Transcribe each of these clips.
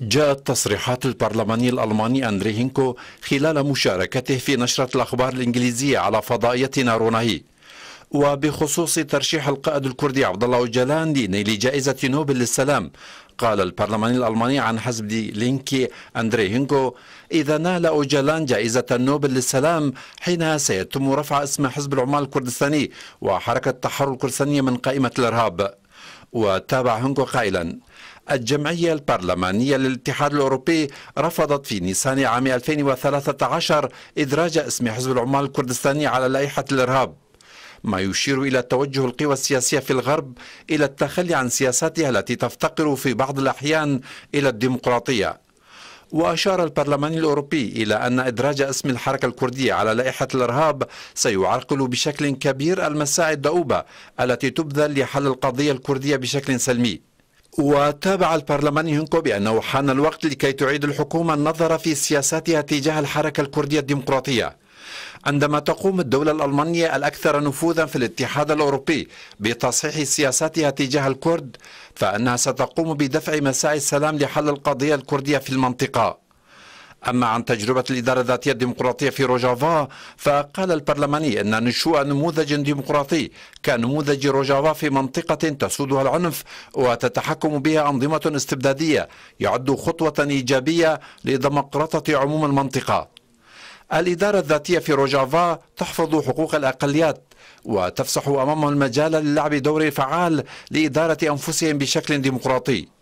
جاءت تصريحات البرلماني الألماني أندري هينكو خلال مشاركته في نشرة الأخبار الإنجليزية على فضائيتنا ناروناهي وبخصوص ترشيح القائد الكردي عبد الله جلان لنيل جائزة نوبل للسلام قال البرلماني الألماني عن دي لينكي أندري هينكو إذا نال أوجلان جائزة نوبل للسلام حينها سيتم رفع اسم حزب العمال الكردستاني وحركة التحرر الكردستانية من قائمة الإرهاب وتابع هنكو قائلا الجمعية البرلمانية للاتحاد الأوروبي رفضت في نيسان عام 2013 إدراج اسم حزب العمال الكردستاني على لائحة الإرهاب ما يشير إلى توجه القوى السياسية في الغرب إلى التخلي عن سياساتها التي تفتقر في بعض الأحيان إلى الديمقراطية وأشار البرلمان الأوروبي إلى أن إدراج اسم الحركة الكردية على لائحة الإرهاب سيعرقل بشكل كبير المساعي الدؤوبة التي تبذل لحل القضية الكردية بشكل سلمي وتابع البرلمان ينكو بأنه حان الوقت لكي تعيد الحكومة النظر في سياساتها تجاه الحركة الكردية الديمقراطية عندما تقوم الدولة الألمانية الأكثر نفوذا في الاتحاد الأوروبي بتصحيح سياساتها تجاه الكرد فأنها ستقوم بدفع مساعي السلام لحل القضية الكردية في المنطقة أما عن تجربة الإدارة الذاتية الديمقراطية في روجافا فقال البرلماني أن نشوء نموذج ديمقراطي كنموذج روجافا في منطقة تسودها العنف وتتحكم بها أنظمة استبدادية يعد خطوة إيجابية لديمقراطة عموم المنطقة الإدارة الذاتية في روجافا تحفظ حقوق الأقليات وتفسح أمامهم المجال للعب دور فعال لإدارة أنفسهم بشكل ديمقراطي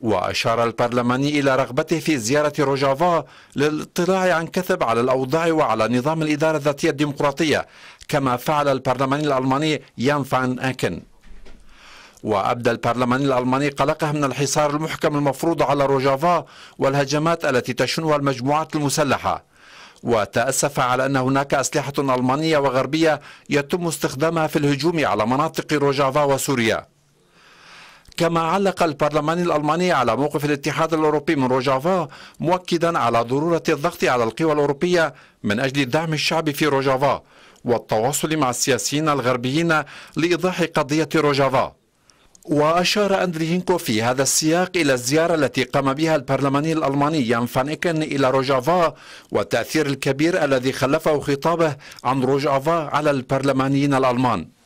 وأشار البرلماني إلى رغبته في زيارة روجافا للاطلاع عن كثب على الأوضاع وعلى نظام الإدارة الذاتية الديمقراطية كما فعل البرلماني الألماني يان فان أكن وأبدى البرلمان الألماني قلقه من الحصار المحكم المفروض على روجافا والهجمات التي تشنها المجموعات المسلحة وتأسف على أن هناك أسلحة ألمانية وغربية يتم استخدامها في الهجوم على مناطق روجافا وسوريا كما علق البرلمان الألماني على موقف الاتحاد الأوروبي من روجافا مؤكدا على ضرورة الضغط على القوى الأوروبية من أجل دعم الشعب في روجافا والتواصل مع السياسيين الغربيين لإيضاح قضية روجافا وأشار هينكو في هذا السياق إلى الزيارة التي قام بها البرلماني الألماني يان فان إيكن إلى روجافا والتأثير الكبير الذي خلفه خطابه عن روجافا على البرلمانيين الألمان